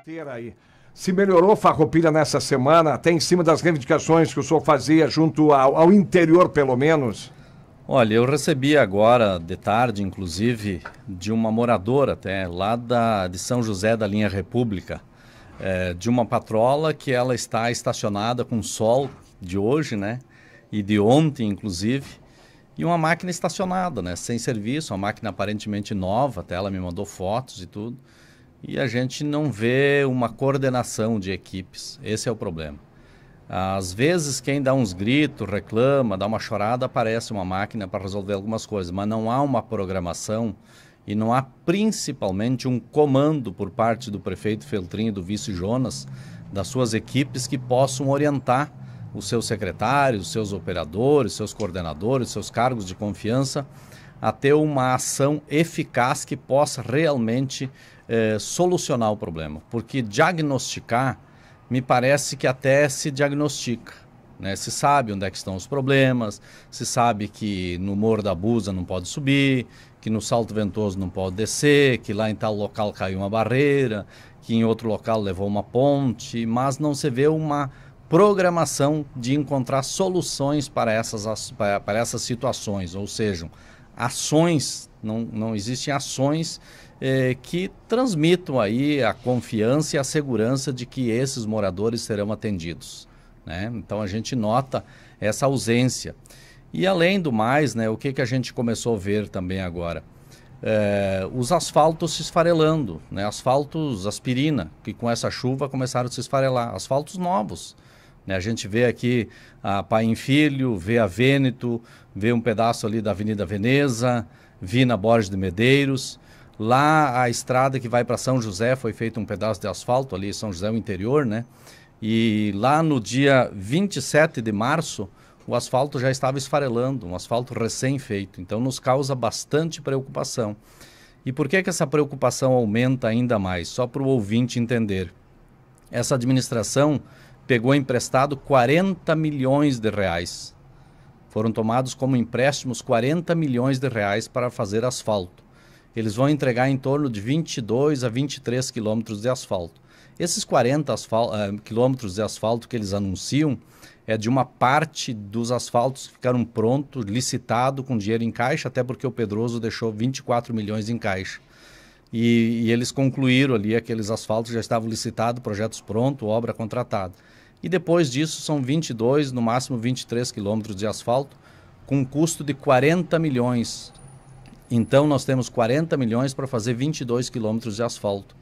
inteira aí. Se melhorou Farroupilha nessa semana, até em cima das reivindicações que o senhor fazia junto ao, ao interior, pelo menos? Olha, eu recebi agora, de tarde, inclusive, de uma moradora até, lá da, de São José da Linha República, é, de uma patrola que ela está estacionada com sol de hoje, né? E de ontem, inclusive, e uma máquina estacionada, né? Sem serviço, uma máquina aparentemente nova, até ela me mandou fotos e tudo e a gente não vê uma coordenação de equipes. Esse é o problema. Às vezes, quem dá uns gritos, reclama, dá uma chorada, aparece uma máquina para resolver algumas coisas, mas não há uma programação e não há principalmente um comando por parte do prefeito Feltrin e do vice Jonas das suas equipes que possam orientar os seus secretários, os seus operadores, seus coordenadores, seus cargos de confiança a ter uma ação eficaz que possa realmente eh, solucionar o problema. Porque diagnosticar, me parece que até se diagnostica. Né? Se sabe onde é que estão os problemas, se sabe que no Morro da Busa não pode subir, que no Salto Ventoso não pode descer, que lá em tal local caiu uma barreira, que em outro local levou uma ponte, mas não se vê uma programação de encontrar soluções para essas, para essas situações, ou seja, ações, não, não existem ações eh, que transmitam aí a confiança e a segurança de que esses moradores serão atendidos. Né? Então a gente nota essa ausência. E além do mais, né, o que, que a gente começou a ver também agora? É, os asfaltos se esfarelando, né? asfaltos aspirina, que com essa chuva começaram a se esfarelar, asfaltos novos. Né? A gente vê aqui a Pai em Filho, vê a Vêneto, vê um pedaço ali da Avenida Veneza, vi na Borges de Medeiros. Lá a estrada que vai para São José foi feito um pedaço de asfalto ali, São José o interior, né? E lá no dia 27 de março, o asfalto já estava esfarelando, um asfalto recém-feito. Então nos causa bastante preocupação. E por que, que essa preocupação aumenta ainda mais? Só para o ouvinte entender. Essa administração pegou emprestado 40 milhões de reais. Foram tomados como empréstimos 40 milhões de reais para fazer asfalto. Eles vão entregar em torno de 22 a 23 quilômetros de asfalto. Esses 40 eh, quilômetros de asfalto que eles anunciam é de uma parte dos asfaltos que ficaram prontos, licitado, com dinheiro em caixa, até porque o Pedroso deixou 24 milhões em caixa. E, e eles concluíram ali aqueles asfaltos, já estavam licitados, projetos prontos, obra contratada. E depois disso são 22, no máximo 23 quilômetros de asfalto, com um custo de 40 milhões. Então nós temos 40 milhões para fazer 22 quilômetros de asfalto.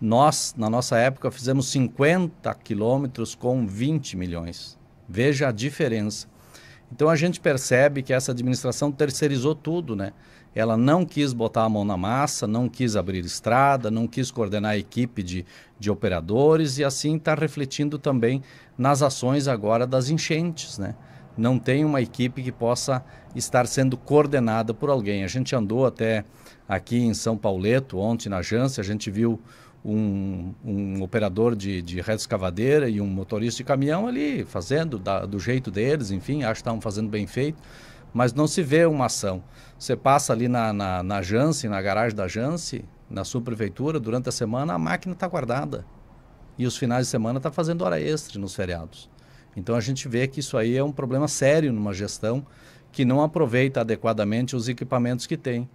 Nós, na nossa época, fizemos 50 quilômetros com 20 milhões. Veja a diferença. Então a gente percebe que essa administração terceirizou tudo, né? Ela não quis botar a mão na massa, não quis abrir estrada, não quis coordenar a equipe de, de operadores e assim está refletindo também nas ações agora das enchentes, né? Não tem uma equipe que possa estar sendo coordenada por alguém. A gente andou até aqui em São Pauleto ontem na Jance, a gente viu um, um operador de, de rede escavadeira e um motorista de caminhão ali fazendo da, do jeito deles, enfim, acho que estavam fazendo bem feito, mas não se vê uma ação. Você passa ali na, na, na Jance, na garagem da Jance, na sua prefeitura, durante a semana, a máquina está guardada. E os finais de semana está fazendo hora extra nos feriados. Então a gente vê que isso aí é um problema sério numa gestão que não aproveita adequadamente os equipamentos que tem.